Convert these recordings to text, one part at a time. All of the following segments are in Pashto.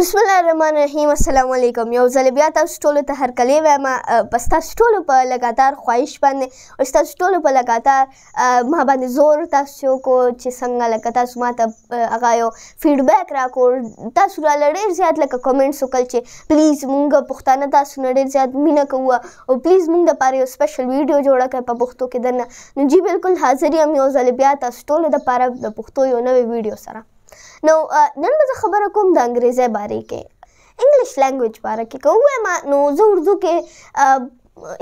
بسم الله الرحمن الرحیم السلام علیکم یو ځل بیا تاسو ټولو ته هرکلی وایم پس تاسو ټولو په لګاتار خواهش باندې او تاسو ټولو په لګاتار ما باندې زور تاسو کو چې څنګه لکه تاسو ما ته هغه یو فیډبیک راکړ تاسو را لړې زیات لکه کمنټس وکړ چې پلیز مونږ پښتانه تاسو نه ډېر زیات مینه کوو او پلیز مونږ لپاره یو سپیشل ویډیو جوړه کړئ په پښتو کې دنه نو جی بالکل حاضر یم یو ځل بیا تاسو ټولو لپاره د پښتو یو نوې ویډیو سره نو نن به زه خبره کوم د انګریزۍ باره کې انګلیش لینګویج باره کې که ووایم نو زه اردو کې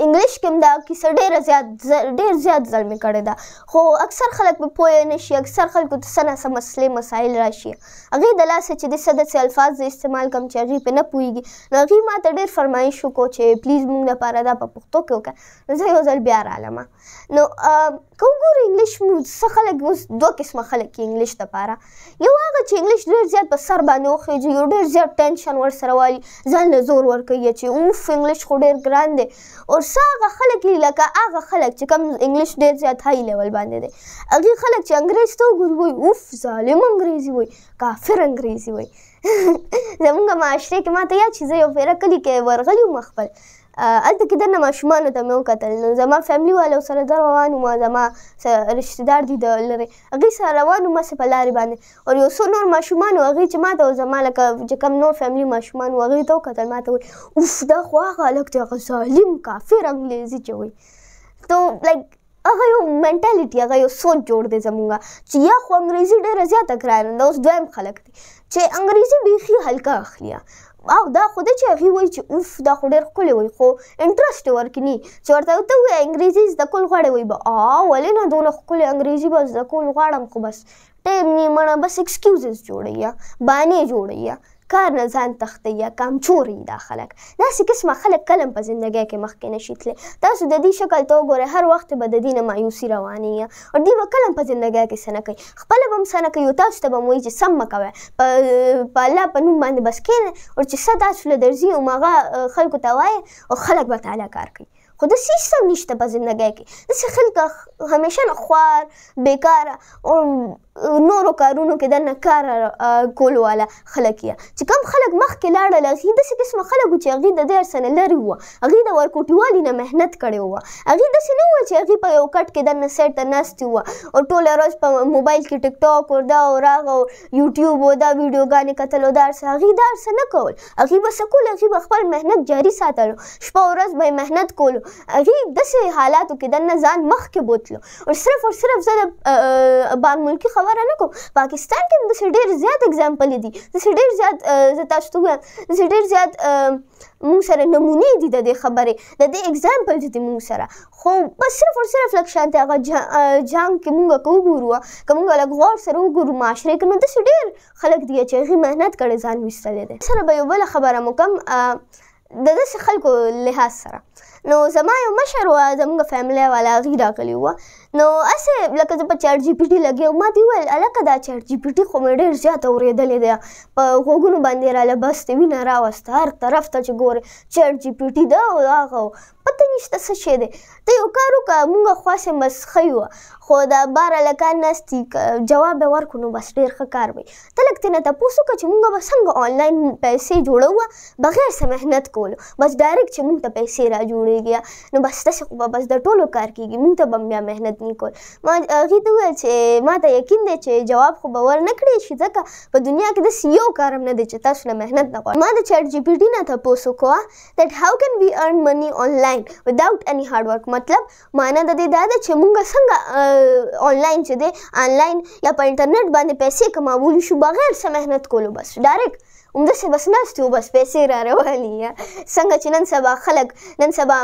انګلیش کې هم دا کیسه ډېره زیات ډېر زیات ځل مې کړې ده خو اکثر خلک به پوه نه شي اکثر خلکو ته څه ناسه مسلې مسایل راشي هغې د لاسه چې د څه داسې الفاظ استعمال کم چې هغې پې نه پوهېږي نو هغې ما ته ډېر فرمایش وکړو چې پلیز موږ لپاره دا په پښتو کې وکړه نو زه یو ځل بیا رالم نو که وګورو انګلیش څه خلک اوس دوه قسمه خلک انګلیش دپاره یو هغه چې انګلیش ډېر زیات په سر باندې وخېږي یو ډېر زیات ټینشن ورسره والي ځان له زور ورکوي چې اوف انګلیش خو ډېر ګران دی او څنګه خلک لکه هغه خلک چې کم انګلیش ډیر زیات هاي لیول باندې دي هغه خلک چې انګریز ته وګوري اوف ظالم انګریزي وای کافر انګریزي وای زمونږ معاشره کې ماته یا چې یو فیره کلی کې ورغلی مخبل الته کې دنه ماشومان ته مې وکتل نو زما فیملی والو سره در روان وم زما رشتہ دار دي د لري هغه سره روان وم په لارې باندې او یو څو نور ماشومان هغه چې ما ته زما لکه چې کم نور فیملی ماشومان هغه ته وکتل ما ته وي اوف دا خو هغه لکه ته ظالم کافر انګلیزي چې وي نو لایک هغه یو منټالیټي هغه یو سوچ جوړ دی زمونږ چې یا خو انګریزي ډېره زیاته کرایه ده اوس دویم خلک دي چې انګریزي بیخي هلکه اخلي او دا خو ده چې هغې وایي چې اوف دا خو ډېر ښکلی وایي خو انټرسټ یې ورکړي چې ورته ته ووایه انګریزي زده کول غواړې وایي به آ ولې نه دومره ښکلی انګریزي به زده کول غواړم خو بس ټایم نیمه بس ایکسکیوزز جوړوي یا بانې جوړوي کار نه ځان تخته یا کمچوري دا خلک داسې قسمه خلک کلم په زندګۍ کې مخکې نشي تللی تاسو د دې شکل ته وګورئ هر وخت به د دې نه مایوسي روانېږي او دوی به کلم په زندګۍ کې څه نه کوي خپله به هم څه نه کوي او تاسو ته به هم وایي چې سم مه کوئ په الله په نوم باندې بس کښېنئ او چې څه تاسو له درځي هماغه خلکو ته وایئ او خلک به تعالی کار کوي خو د سیستم نشته په زندګۍ کې داسې خلک همیشه خوار بیکاره او نورو کارونو کې د نه کار کول والا خلک یا چې کم خلک مخکې لاړل هغه د څه قسم خلکو چې هغه د ډیر سن لري وو هغه د ورکوټیوالي نه مهنت کړي وو هغه د څه نه و چې هغه په یو کټ کې د نه سیټ ته ناشتي وو او ټول ورځ په موبایل کې ټک ټاک او دا او راغ او یوټیوب او دا ویډیوګانې کتل او دا څه هغه دا څه نه کول هغه بس کول هغه خپل مهنت جاری ساتلو شپه ورځ به مهنت کولو هغه د څه حالاتو کې د نه ځان مخ کې بوتلو او صرف او صرف زه د بار ملکی خبر غره نه کوم پاکستان کې هم داسې ډېر زیات اګزامپل دي داسې ډېر زیات زه تاسو ته وایم داسې ډېر زیات موږ سره نمونې دي د دې خبرې د دې اګزامپل دي موږ سره خو بس صرف او صرف لږ شانتي هغه جنګ کې موږ که وګورو که موږ لږ غور سره وګورو معاشرې کې نو داسې ډېر خلک دي چې هغې محنت کړی ځان ویستلی دی سره به یو بله خبره مو کوم د داسې خلکو لحاظ سره نو زما یو مشر و زموږ فیملی والا غي راغلی و نو اسه لکه زه په چټ جی پی ټي لګیا ما دی ویل الکه دا چټ جی پی ټي خو مې ډېر زیات اورېدلې ده په غوګونو باندې راله بس ته وینه راوسته هر طرف ته چې ګورې چټ جی پی ټي ده او هغه پته نشته څه شی دی ته یو کار وکړه مونږ خواسې مسخه یو خو دا بار لکه نستی جواب ورکړو نو بس ډیر ښه کار وي ته لکه تنه تاسو که چې مونږ به څنګه آنلاین پیسې جوړو بغیر څه مهنت کولو بس ډایرکټ چې مونږ ته پیسې را جوړیږي نو بس تاسو بس د ټولو کار کیږي مونږ ته بیا مهنت نه کول ما غي ته وویل چې ما ته یقین دی چې جواب خو به ور نه کړی شي ځکه په دنیا کې داسې یو کار هم نه دی چې تاسو نه مهنت نه غواړي ما د چټ جی پی ټي نه تاسو کوه that how can we earn money online آنلاین وداوت اني هارد ورک مطلب معنا د دې دا ده چې مونږ څنګه آنلاین چې دی آنلاین یا په انټرنیټ باندې پیسې کماول شو بغیر څه مهنت کولو بس ډایرکټ همدا شي بس ناستي وبس پیسې را روانې یا څنګه چې نن سبا خلک نن سبا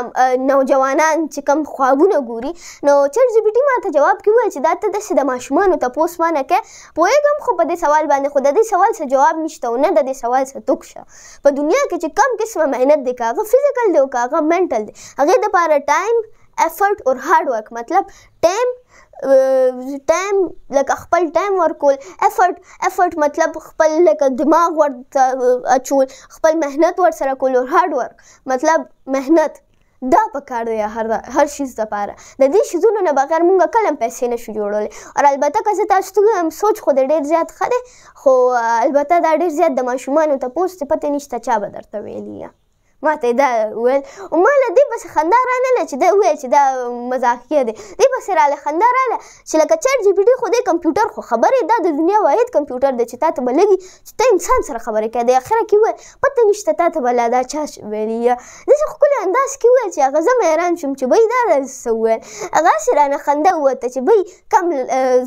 نوجوانان چې کم خوابونه ګوري نو چټ جی پی ټي ماته جواب کې وایي چې دا ته داسې د ماشومانو تپوس مانه کې پوهېږم خو په دې سوال باندې خو د دې سوال څه جواب نشته او نه د دې سوال څه توک شه په دنیا کې چې کم قسمه محنت دی که هغه فزیکل دی او که هغه منټل دی هغې دپاره ټایم افورت اور هارد ورک مطلب ټایم ټایم لکه خپل ټایم ورکول افورت افورت مطلب خپل لکه دماغ ور اچول خپل مهنت ور سره کول او هارد ورک مطلب مهنت دا پکار دی هر هر شي لپاره د دې شیزونو نه بغیر مونږ کلم پیسې نشو جوړولی او البته که تاسو ته هم سوچ خو د ډیر زیات ښه دی خو البته دا ډیر زیات د ماشومانو تپوس ته پته نشته چا به درته ویلی ما ته دا ویل او ما له دې پسې خندا رانغله چې ده وویل چې دا مزاقیه دی دې پسې راله خندا راله چې لکه چټ جي پي ټي خو دی کمپیوټر خو خبرې دا د دنیا واحد کمپیوټر دی چې تا ته به لګي چې ته انسان سره خبرې کوې د اخره کې وویل پته نشته تا ته به لا دا چا ویلي یا داسې ښکلي انداز کې وویل چې هغه زه حیران شوم چې بی دا څه وویل هغه هسې رانه خندا ووته چې بی کم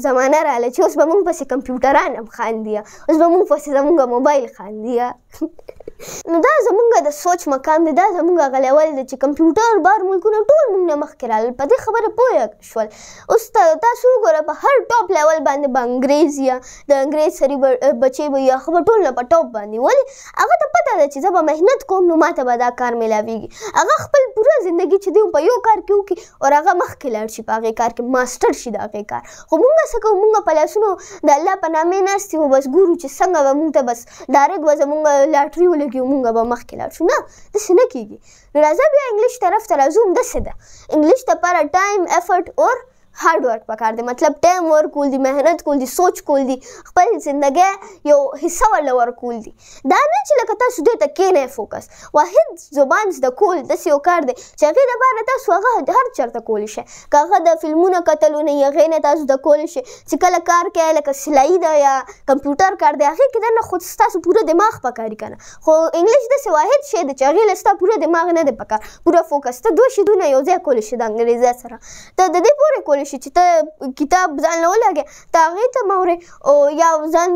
زمانه راله چې اوس به موږ پسې کمپیوټران هم خاندي اوس به موږ پسې زموږ موبایل خاندي نو دا زموږ د سوچ مکان کار مې دا زموږ غلول ده چې کمپیوټر بار ملکونه ټول موږ نه مخکې راغلل په دې خبره پوه شول اوس تاسو وګوره په هر ټاپ لیول باندې به انګریز یا د انګریز سری بچې به یا خبر ټول نه په ټاپ باندې ولې هغه ته پته ده چې زه به محنت کوم نو ماته به دا کار میلاویږي هغه خپل پوره زندگی چې دی په یو کار کې وکړي او هغه مخکې لاړ شي په هغې کار کې ماسټر شي د هغې کار خو موږ څه کوو موږ په لاسونو د الله په نامې ناستې وو بس ګورو چې څنګه به موږ ته بس ډایرکټ به زموږ لاټري ولګي موږ به مخکې لاړ شو نه داسې نه کیږي نو راځه بیا انګلیش طرف ته راځو همداسې ده انګلیش دپاره ټایم افرټ اور هارد ورک پکار دی مطلب ټایم ورکول دی مهنت کول دی سوچ کول دی خپل زندګۍ یو حصہ ول ورکول دی دا نه چې لکه تاسو دې ته کې نه فوکس واحد زبان د کول د یو کار دی چې هغه د بار تاسو هغه هر چرته کول شي کاغه د فلمونو کتلو نه یغې نه تاسو د کول شي چې کله کار کوي لکه سلای دا یا کمپیوټر کار دی هغه کې نه خود تاسو پوره دماغ پکاري کنه خو انګلیش د واحد شی د چاغې لستا پوره دماغ نه دی پکار پوره فوکس ته دوه شیدونه یو ځای کول شي د انګریزي سره ته د دې پوره کول کولی شي چې ته کتاب ځان له ولګې ته هغې ته مه او یا ځان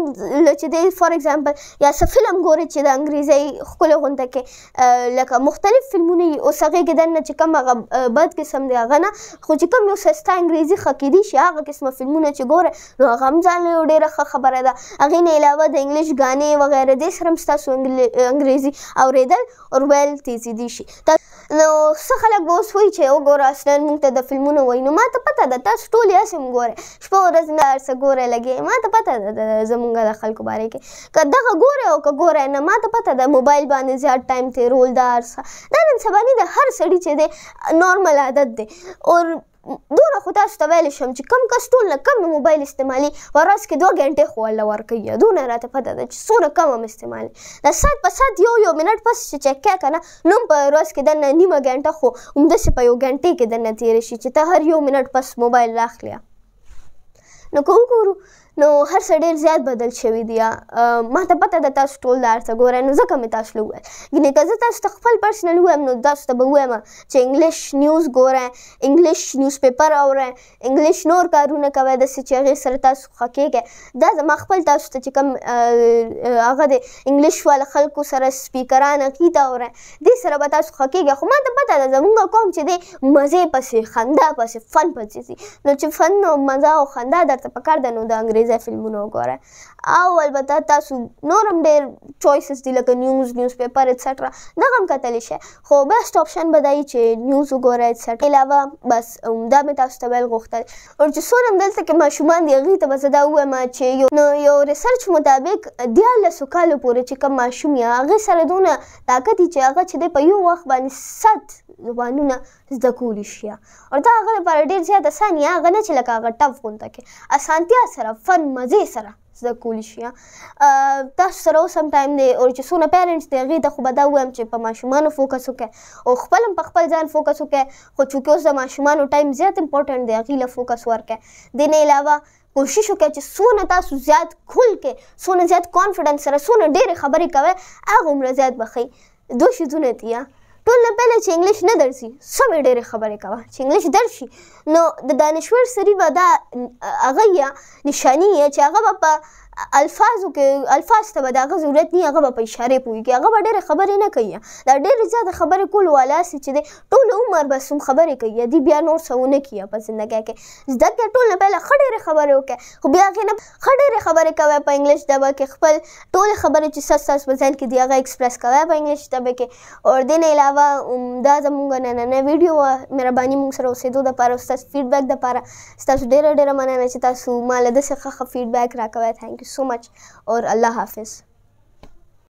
له چې دی فار اګزامپل یا څه فلم ګورې چې د انګریزۍ ښکلې غونده کې لکه مختلف فلمونه وي اوس هغې کې دننه چې کوم هغه بد قسم دی هغه نه خو چې کوم یو سسته انګریزي ښه کیدی شي هغه قسمه فلمونه چې ګوره نو هغه هم ځان له یو ډېره ښه خبره ده هغې نه علاوه د انګلیش ګانې وغیره دې سره هم ستاسو انګریزي اورېدل اور ویل تیزېدی شي نو څه خلک به اوس وایي چې وګوره اصلا موږ ته د فلمونو وایي نو ما ته پته ده تاسو ټول یې هسې هم ګورئ شپه ورځ نه هر څه ګورئ لګې ما ته پته ده زمونږ د خلکو باره کې که دغه ګورئ او که ګورئ نه ما ته پته ده موبایل باندې زیات ټایم تېرول دا هر څه دا نن سبا نه د هر سړي چې دی نارمل عادت دی اور دومره خو تاسو ته ویلی شم چې کم کس ټول نه کم موبایل استعمالي ورځ کې دوه غنټې خو ورله ورکوي دومره راته پته ده چې څومره کم هم استعمالي د سات په سات یو یو منټ پس چې چک کوې که نه نو هم په ورځ کې دننه نیمه غنټه خو همداسې په یو غنټې کې دننه تېره شي چې ته هر یو منټ پس موبایل راخلی نو که وګورو نو هر څه ډېر زیات بدل شوي دي ما ته پته ده تاسو ټول دا هر څه ګورئ نو ځکه مې تاسو له وویل یعنې که زه تاسو ته خپل پرسنل ووایم نو تاسو ته به ووایم چې انګلیش نیوز ګورئ انګلیش نیوز پیپر اورئ انګلیش نور کارونه کوئ داسې چې هغې سره تاسو ښه کیږئ دا زما خپل تاسو ته چې کوم هغه د انګلیش والا خلکو سره سپیکران عقیده اورئ دې سره به تاسو ښه کیږئ خو ما ته پته ده زمونږ قوم چې دی مزې پسې خندا پسې فن پسې ځي نو چې فن او مزه او خندا درته درته پکار ده نو د انګریزي فلمونه وګورئ او البته تاسو نور هم ډېر چوایسز دي لکه نیوز نیوز پیپر اټسټرا دغه هم کتلی شئ خو بیسټ آپشن به دی چې نیوز وګورئ اټسټرا علاوه بس عمده مې تاسو ته ویل غوښتل او چې څونه دلته کې ماشومان دي هغې ته به زه دا ووایم چې یو نو یو ریسرچ مطابق دیارلسو کالو پورې چې کوم ماشوم یا هغې سره دونه طاقت دي چې هغه چې دی په یو وخت باندې ست زبانونه زده کولی شي او دا هغه لپاره ډېر زیات اسان یا هغه نه چې لکه هغه ټف غونته کې اسانتیا سره فن مزې سره زده کولی شي تاسو سره اوس هم ټایم دی او چې څونه پیرنټس دی هغې ته خو به دا ووایم چې په ماشومانو فوکس وکړئ او خپل هم په خپل ځان فوکس وکړئ خو چونکې اوس د ماشومانو ټایم زیات امپورټنټ دی هغې له فوکس ورکړئ دې نه علاوه کوشش وکړئ چې څونه تاسو زیات کھل کې څونه زیات کانفیډنس سره څونه ډېرې خبرې کوئ هغومره زیات به ښئ دوه شیزونه دي ټول نه پهله چې انګلیش نه درځي سمې ډېرې خبرې کوه چې انګلیش درشي نو د دانشور سری به دا هغه یا نشاني یې چې هغه به په الفاظو کې الفاظ ته به د هغه ضرورت نه هغه به په اشاره پوهېږي هغه به ډېرې خبرې نه کوي دا ډېرې زیاته خبرې کول والا سي چې دی ټول عمر بس هم خبرې کوي دی بیا نور څه ونه کیه په زندګۍ کې زده کړه ټول نه پهله ښه ډېرې خبرې وکړه خو بیا هغې نه ښه ډېرې خبرې کوی په انګلیش ژبه کې خپل ټولې خبرې چې ستاسو ستاسو په ذهن کې دي هغه اکسپرس کوی په انګلیش ژبه کې اور دې نه علاوه دا زمونږ نننۍ ویډیو وه مهرباني مونږ سره اوسېدو دپاره ستاسو فیډبیک دپاره ستاسو ډېره ډېره مننه چې تاسو ما له داسې ښه ښه فیډبیک راکوی تھینک so much or Allah Hafiz.